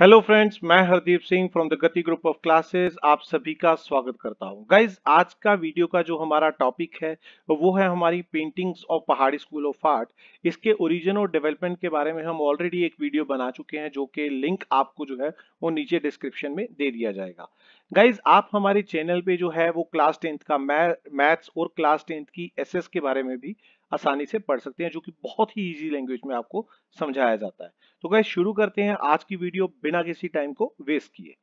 Hello friends मैं Hardeep Singh from the Gati group of classes आप सभी का स्वागत करता हूं गाइस आज का वीडियो का जो हमारा टॉपिक है वो है हमारी paintings of Pahari school of art इसके ओरिजिन और डेवलपमेंट के बारे में हम ऑलरेडी एक वीडियो बना चुके हैं जो कि लिंक आपको जो है वो नीचे डिस्क्रिप्शन में दे दिया जाएगा गाइज आप हमारे चैनल पे जो है वो क्लास टेंथ का मैथ्स और क्लास टेंथ की एस के बारे में भी आसानी से पढ़ सकते हैं जो कि बहुत ही इजी लैंग्वेज में आपको समझाया जाता है तो गए शुरू करते हैं आज की वीडियो बिना किसी टाइम को वेस्ट किए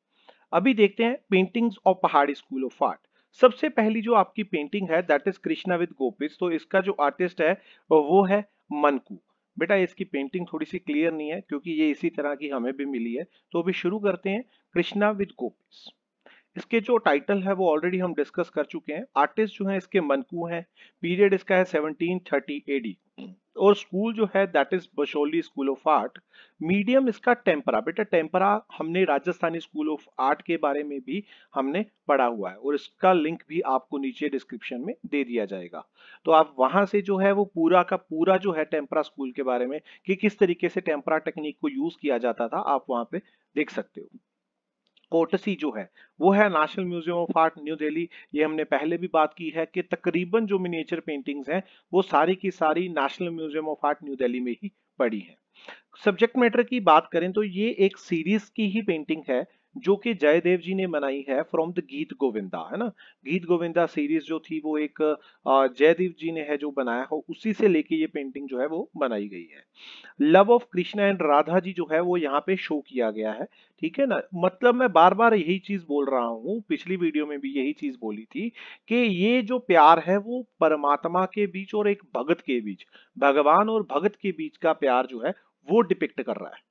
अभी देखते हैं paintings of Pahari school of art सबसे पहली जो आपकी पेंटिंग है that is Krishna with gopis तो इसका जो आर्टिस्ट है वो है मनकू बेटा इसकी पेंटिंग थोड़ी सी क्लियर नहीं है क्योंकि ये इसी तरह की हमें भी मिली है तो अभी शुरू करते हैं कृष्णा विद गोपिस इसके जो टाइटल है वो ऑलरेडी हम डिस्कस कर चुके हैं आर्टिस्ट जो है इसके मनकू हैं पीरियड इसका है सेवनटीन थर्टी एडी और स्कूल जो है that is Basohli school of art medium इसका टेम्परा बेटा टेम्परा हमने राजस्थानी स्कूल ऑफ आर्ट के बारे में भी हमने पढ़ा हुआ है और इसका लिंक भी आपको नीचे डिस्क्रिप्शन में दे दिया जाएगा तो आप वहां से जो है वो पूरा का पूरा जो है टेम्परा स्कूल के बारे में कि किस तरीके से टेम्परा टेक्निक को यूज किया जाता था आप वहां पे देख सकते हो कोटसी जो है वो है national museum of art new Delhi ये हमने पहले भी बात की है कि तकरीबन जो मिनिएचर पेंटिंग्स हैं वो सारी की सारी national museum of art new Delhi में ही पड़ी है सब्जेक्ट मैटर की बात करें तो ये एक सीरीज की ही पेंटिंग है जो कि जयदेव जी ने बनाई है फ्रॉम द गीत गोविंदा है ना गीत गोविंदा सीरीज जो थी वो एक जयदेव जी ने है जो बनाया हो उसी से लेके ये पेंटिंग जो है वो बनाई गई है love of Krishna and Radha ji जो है वो यहाँ पे शो किया गया है ठीक है ना मतलब मैं बार बार यही चीज बोल रहा हूँ पिछली वीडियो में भी यही चीज बोली थी कि ये जो प्यार है वो परमात्मा के बीच और एक भगत के बीच भगवान और भगत के बीच का प्यार जो है वो डिपिक्ट कर रहा है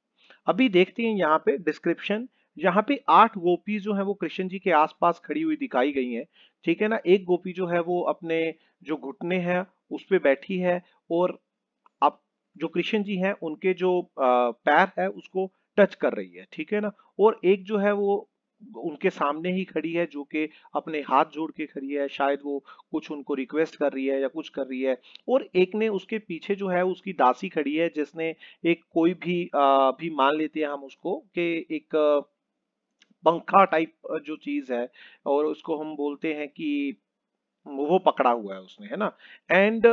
अभी देखते हैं यहाँ पे डिस्क्रिप्शन यहाँ पे आठ गोपी जो है वो कृष्ण जी के आसपास खड़ी हुई दिखाई गई हैं ठीक है ना एक गोपी जो है वो अपने जो घुटने हैं उस पर बैठी है और आप जो कृष्ण जी हैं उनके जो पैर है उसको टच कर रही है ठीक है ना और एक जो है वो उनके सामने ही खड़ी है जो कि अपने हाथ जोड़ के खड़ी है शायद वो कुछ उनको रिक्वेस्ट कर रही है या कुछ कर रही है और एक ने उसके पीछे जो है उसकी दासी खड़ी है जिसने एक कोई भी आ, भी मान लेते हैं हम उसको कि एक पंखा टाइप जो चीज है और उसको हम बोलते हैं कि वो पकड़ा हुआ है उसने है ना एंड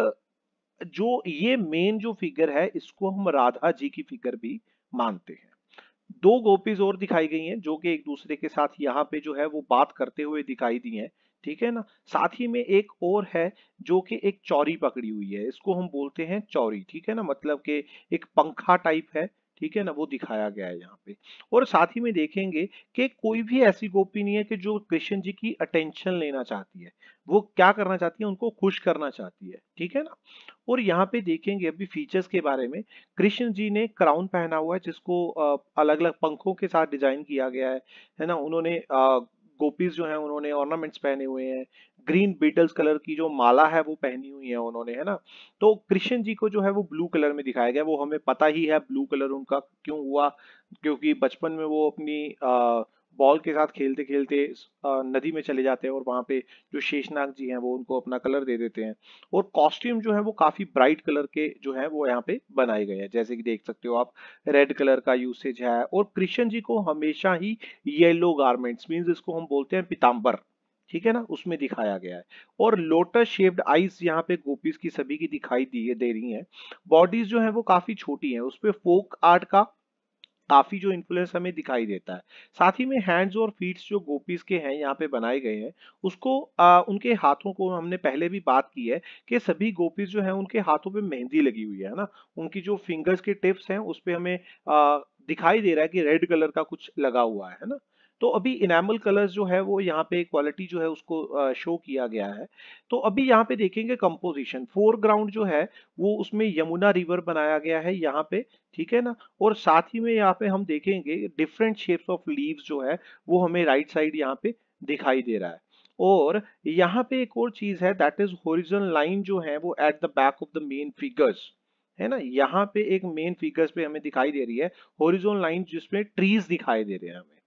जो ये मेन जो फिगर है इसको हम राधा जी की फिगर भी मानते हैं दो गोपीज और दिखाई गई हैं जो कि एक दूसरे के साथ यहाँ पे जो है वो बात करते हुए दिखाई दी हैं ठीक है ना साथ ही में एक और है जो कि एक चौरी पकड़ी हुई है इसको हम बोलते हैं चौरी ठीक है ना मतलब के एक पंखा टाइप है ठीक है ना वो दिखाया गया है यहाँ पे और साथ ही में देखेंगे कि कोई भी ऐसी गोपी नहीं है कि जो कृष्ण जी की अटेंशन लेना चाहती है वो क्या करना चाहती है उनको खुश करना चाहती है ठीक है ना और यहाँ पे देखेंगे अभी फीचर्स के बारे में कृष्ण जी ने क्राउन पहना हुआ है जिसको अलग अलग पंखों के साथ डिजाइन किया गया है है ना उन्होंने गोपीज जो है उन्होंने ऑर्नामेंट्स पहने हुए हैं ग्रीन बीटल्स कलर की जो माला है वो पहनी हुई है उन्होंने है ना तो कृष्ण जी को जो है वो ब्लू कलर में दिखाया गया वो हमें पता ही है ब्लू कलर उनका क्यों हुआ क्योंकि बचपन में वो अपनी आ, बॉल के साथ खेलते खेलते नदी में चले जाते हैं और वहाँ पे जो शेषनाग जी हैं वो उनको अपना कलर दे देते हैं और कॉस्ट्यूम जो है वो काफ़ी ब्राइट कलर के जो है वो यहाँ पे बनाए गए हैं जैसे कि देख सकते हो आप रेड कलर का यूसेज है और कृष्ण जी को हमेशा ही येलो गारमेंट्स मीन्स इसको हम बोलते हैं पिताम्बर ठीक है ना उसमें दिखाया गया है और लोटस शेप्ड आईज यहाँ पे गोपीज की सभी की दिखाई है दे रही हैं बॉडीज जो है वो काफी छोटी है उसपे फोक आर्ट का काफी जो इन्फ्लुएंस हमें दिखाई देता है साथ ही में हैंड्स और फीट्स जो गोपीज के हैं यहाँ पे बनाए गए हैं उसको आ, उनके हाथों को हमने पहले भी बात की है कि सभी गोपीज जो हैं उनके हाथों पे मेहंदी लगी हुई है ना उनकी जो फिंगर्स के टिप्स हैं उस पर हमें आ, दिखाई दे रहा है कि रेड कलर का कुछ लगा हुआ है ना तो अभी इनेमल कलर्स जो है वो यहाँ पे क्वालिटी जो है उसको शो किया गया है तो अभी यहाँ पे देखेंगे कंपोजिशन फोरग्राउंड जो है वो उसमें यमुना रिवर बनाया गया है यहाँ पे ठीक है ना और साथ ही में यहाँ पे हम देखेंगे डिफरेंट शेप्स ऑफ लीव्स जो है वो हमें राइट साइड यहाँ पे दिखाई दे रहा है और यहाँ पे एक और चीज है दैट इज होरिजन लाइन जो है वो at the back of the main figures है ना यहाँ पे एक मेन फिगर्स पे हमें दिखाई दे रही है होरिजोन लाइन जिसमें ट्रीज दिखाई दे रहे हैं हमें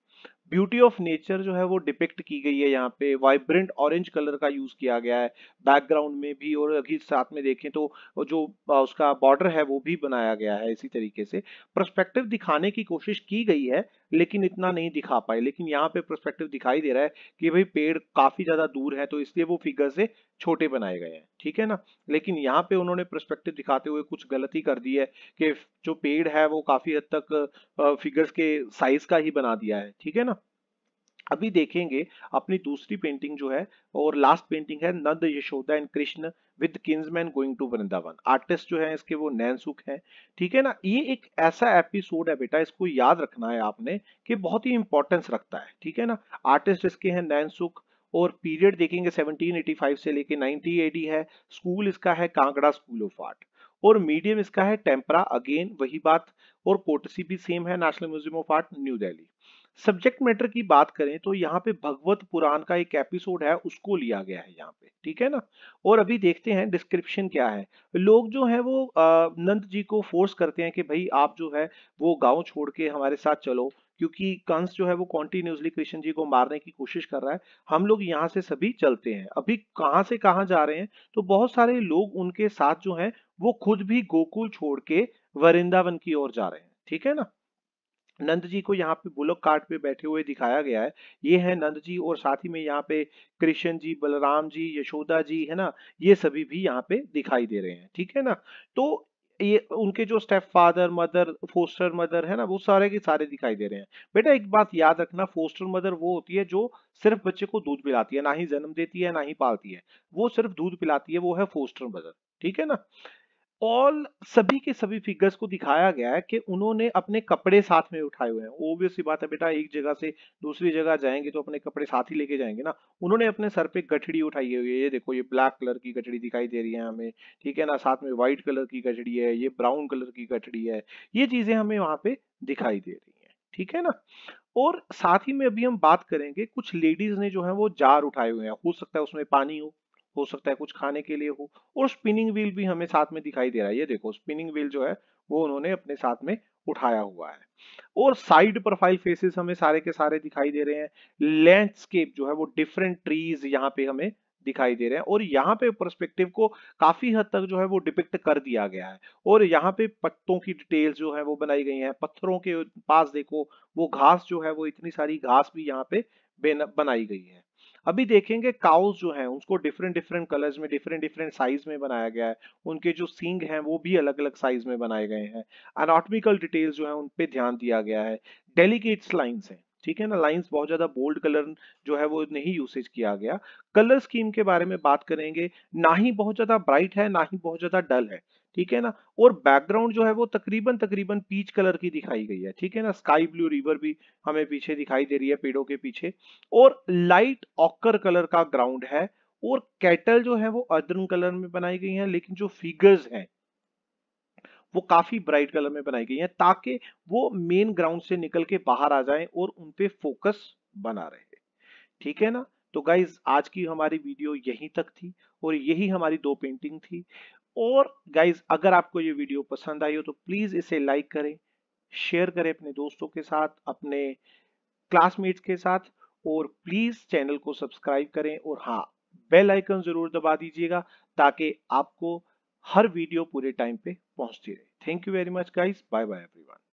ब्यूटी ऑफ नेचर जो है वो डिपेक्ट की गई है यहाँ पे वाइब्रेंट ऑरेंज कलर का यूज किया गया है बैकग्राउंड में भी और अभी साथ में देखें तो जो उसका बॉर्डर है वो भी बनाया गया है इसी तरीके से परस्पेक्टिव दिखाने की कोशिश की गई है लेकिन इतना नहीं दिखा पाए लेकिन यहाँ पे प्रस्पेक्टिव दिखाई दे रहा है कि भाई पेड़ काफी ज्यादा दूर है तो इसलिए वो फिगर से छोटे बनाए गए हैं ठीक है ना लेकिन यहाँ पे उन्होंने प्रस्पेक्टिव दिखाते हुए कुछ गलती कर दी है कि जो पेड़ है वो काफी हद तक फिगर्स के साइज का ही बना दिया है ठीक है ना अभी देखेंगे अपनी दूसरी पेंटिंग जो है और लास्ट पेंटिंग है Nand Yashoda and Krishna with kinsmen going to Vrindavan artist जो है इसके वो नैन सुख है ठीक है ना ये एक ऐसा एपिसोड है बेटा इसको याद रखना है आपने कि बहुत ही इंपॉर्टेंस रखता है ठीक है ना आर्टिस्ट इसके हैं नैन सुख और पीरियड देखेंगे 1785 से लेके 90 एडी है स्कूल इसका है कांगड़ा स्कूल ऑफ आर्ट और मीडियम इसका है टेम्परा अगेन वही बात और कोटसी भी सेम है national museum of art new Delhi subject matter की बात करें तो यहाँ पे भगवत पुराण का एक एपिसोड है उसको लिया गया है यहाँ पे ठीक है ना और अभी देखते हैं डिस्क्रिप्शन क्या है लोग जो है वो नंद जी को फोर्स करते हैं कि भाई आप जो है वो गाँव छोड़ के हमारे साथ चलो क्योंकि कंस जो है वो कॉन्टिन्यूसली कृष्ण जी को मारने की कोशिश कर रहा है हम लोग यहाँ से सभी चलते हैं अभी कहाँ से कहाँ जा रहे हैं तो बहुत सारे लोग उनके साथ जो है वो खुद भी गोकुल छोड़ के वरिंदावन की ओर जा रहे हैं ठीक है ना नंद जी को यहाँ पे बुलक कार्ट पे बैठे हुए दिखाया गया है ये है नंद जी और साथ ही में यहाँ पे कृष्ण जी बलराम जी यशोदा जी है ना ये सभी भी यहाँ पे दिखाई दे रहे हैं ठीक है ना तो ये उनके जो step father mother foster mother है ना वो सारे के सारे दिखाई दे रहे हैं बेटा एक बात याद रखना फोस्टर मदर वो होती है जो सिर्फ बच्चे को दूध पिलाती है ना ही जन्म देती है ना ही पालती है वो सिर्फ दूध पिलाती है वो है फोस्टर मदर ठीक है ना ऑल सभी के सभी फिगर्स को दिखाया गया है कि उन्होंने अपने कपड़े साथ में उठाए हुए हैं ओबियस सी बात है बेटा एक जगह से दूसरी जगह जाएंगे तो अपने कपड़े साथ ही लेके जाएंगे ना उन्होंने अपने सर पे गठड़ी उठाई हुई है ये देखो ये ब्लैक कलर की गठड़ी दिखाई दे रही है हमें ठीक है ना साथ में व्हाइट कलर की गठड़ी है ये ब्राउन कलर की गठड़ी है ये चीजें हमें वहां पे दिखाई दे रही है ठीक है ना और साथ ही में अभी हम बात करेंगे कुछ लेडीज ने जो है वो जार उठाए हुए हैं हो सकता है उसमें पानी हो हो सकता है कुछ खाने के लिए हो और स्पिनिंग व्हील भी हमें साथ में दिखाई दे रहा है ये देखो स्पिनिंग व्हील जो है वो उन्होंने अपने साथ में उठाया हुआ है और साइड प्रोफाइल फेसेस हमें सारे के सारे दिखाई दे रहे हैं लैंडस्केप जो है वो डिफरेंट ट्रीज यहाँ पे हमें दिखाई दे रहे हैं और यहाँ पे परस्पेक्टिव को काफी हद तक जो है वो डिपिक्ट कर दिया गया है और यहाँ पे पत्तों की डिटेल्स जो है वो बनाई गई हैं पत्थरों के पास देखो वो घास जो है वो इतनी सारी घास भी यहाँ पे बनाई गई है अभी देखेंगे काउस जो है उसको डिफरेंट डिफरेंट कलर्स में डिफरेंट डिफरेंट साइज में बनाया गया है उनके जो सींग हैं वो भी अलग अलग साइज में बनाए गए हैं अनाटमिकल डिटेल्स जो है उन पे ध्यान दिया गया है डेलीकेट्स लाइन्स हैं ठीक है ना लाइंस बहुत ज्यादा बोल्ड कलर जो है वो नहीं यूसेज किया गया कलर स्कीम के बारे में बात करेंगे ना ही बहुत ज्यादा ब्राइट है ना ही बहुत ज्यादा डल है ठीक है ना और बैकग्राउंड जो है वो तकरीबन तकरीबन पीच कलर की दिखाई गई है ठीक है ना स्काई ब्लू रिवर भी हमें पीछे दिखाई दे रही है पेड़ों के पीछे और लाइट ऑकर कलर का ग्राउंड है और कैटल जो है वो अर्दन कलर में बनाई गई है लेकिन जो फिगर्स हैं वो काफी ब्राइट कलर में बनाई गई है ताकि वो मेन ग्राउंड से निकल के बाहर आ जाए और उन फोकस बना रहे ठीक है ना तो गाइज आज की हमारी वीडियो यहीं तक थी और यही हमारी दो पेंटिंग थी और गाइज अगर आपको ये वीडियो पसंद आई हो तो प्लीज इसे लाइक करें शेयर करें अपने दोस्तों के साथ अपने क्लासमेट्स के साथ और प्लीज चैनल को सब्सक्राइब करें और हाँ बेल आइकन जरूर दबा दीजिएगा ताकि आपको हर वीडियो पूरे टाइम पे पहुंचती रहे Thank you very much guys. Bye bye everyone.